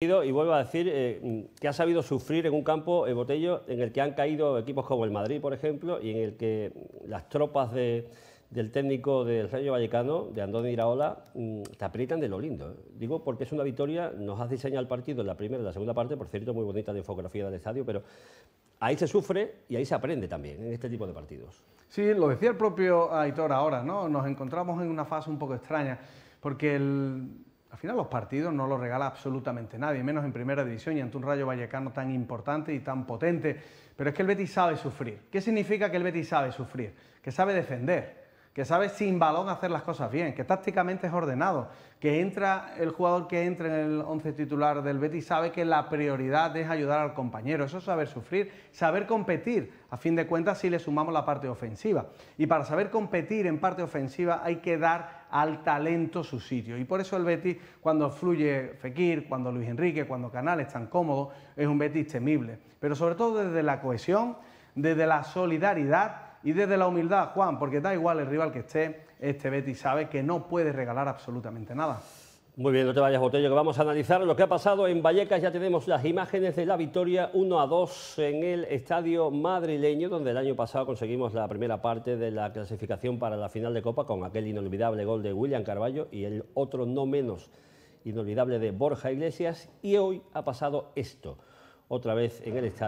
y vuelvo a decir eh, que ha sabido sufrir en un campo el eh, botello en el que han caído equipos como el Madrid, por ejemplo, y en el que las tropas del técnico del Rayo Vallecano, de Andoni Iraola, se mm, te aprietan de lo lindo. Digo porque es una victoria, nos has diseñado el partido en la primera y la segunda parte, por cierto, muy bonita la infografía del estadio, pero ahí se sufre y ahí se aprende también en este tipo de partidos. Sí, lo decía el propio Aitor ahora, ¿no? Nos encontramos en una fase un poco extraña, porque el al final los partidos no los regala absolutamente nadie, menos en primera división y ante un Rayo Vallecano tan importante y tan potente. Pero es que el Betis sabe sufrir. ¿Qué significa que el Betis sabe sufrir? Que sabe defender que sabe sin balón hacer las cosas bien, que tácticamente es ordenado, que entra el jugador que entra en el 11 titular del Betis sabe que la prioridad es ayudar al compañero, eso es saber sufrir, saber competir, a fin de cuentas si le sumamos la parte ofensiva. Y para saber competir en parte ofensiva hay que dar al talento su sitio. Y por eso el Betis, cuando fluye Fekir, cuando Luis Enrique, cuando Canales están cómodo, es un Betis temible. Pero sobre todo desde la cohesión, desde la solidaridad, y desde la humildad, Juan, porque da igual el rival que esté, este Betty sabe que no puede regalar absolutamente nada. Muy bien, no te vayas, Botello, que vamos a analizar lo que ha pasado en Vallecas. Ya tenemos las imágenes de la victoria 1 a 2 en el estadio madrileño, donde el año pasado conseguimos la primera parte de la clasificación para la final de Copa con aquel inolvidable gol de William Carballo y el otro no menos inolvidable de Borja Iglesias. Y hoy ha pasado esto, otra vez en el estadio.